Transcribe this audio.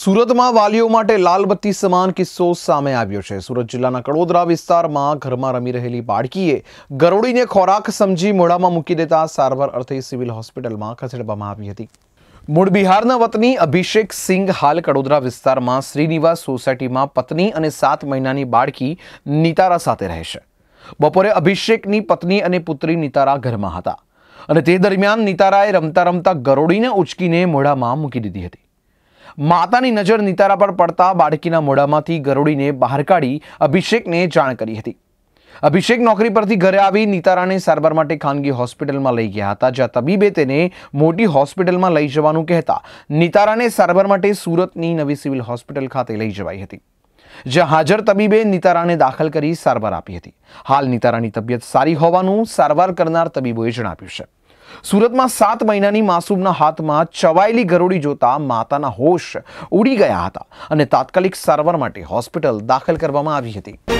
સુરતમાં વાલીઓ માટે લાલબત્તી સમાન કિસ્સો સામે આવ્યો છે સુરત જિલ્લાના કડોદરા વિસ્તારમાં ઘરમાં રમી રહેલી બાળકીએ ગરોળીને ખોરાક સમજી મોઢામાં મૂકી દેતા સારવાર અર્થે સિવિલ હોસ્પિટલમાં ખસેડવામાં આવી હતી મૂળ બિહારના વતની અભિષેક સિંઘ હાલ કડોદરા વિસ્તારમાં શ્રીનિવાસ સોસાયટીમાં પત્ની અને સાત મહિનાની બાળકી નિતારા સાથે રહે છે બપોરે અભિષેકની પત્ની અને પુત્રી નિતારા ઘરમાં હતા અને તે દરમિયાન નિતારાએ રમતા રમતા ગરોળીને ઉચકીને મોઢામાં મૂકી દીધી હતી માતાની નજર નિતારા પર પડતા બાળકીના મોઢામાંથી ગરોળીને બહાર કાઢી અભિષેકને જાણ કરી હતી અભિષેક નોકરી પરથી ઘરે આવી નિતારાને સારવાર માટે ખાનગી હોસ્પિટલમાં લઈ ગયા હતા જ્યાં તબીબે તેને મોટી હોસ્પિટલમાં લઈ જવાનું કહેતા નિતારાને સારવાર માટે સુરતની નવી સિવિલ હોસ્પિટલ ખાતે લઈ જવાઈ હતી જ્યાં હાજર તબીબે નિતારાને દાખલ કરી સારવાર આપી હતી હાલ નિતારાની તબિયત સારી હોવાનું સારવાર કરનાર તબીબોએ જણાવ્યું છે સુરતમાં સાત મહિનાની માસૂમના હાથમાં ચવાયેલી ગરોળી જોતા માતાના હોશ ઉડી ગયા હતા અને તાત્કાલિક સારવાર માટે હોસ્પિટલ દાખલ કરવામાં આવી હતી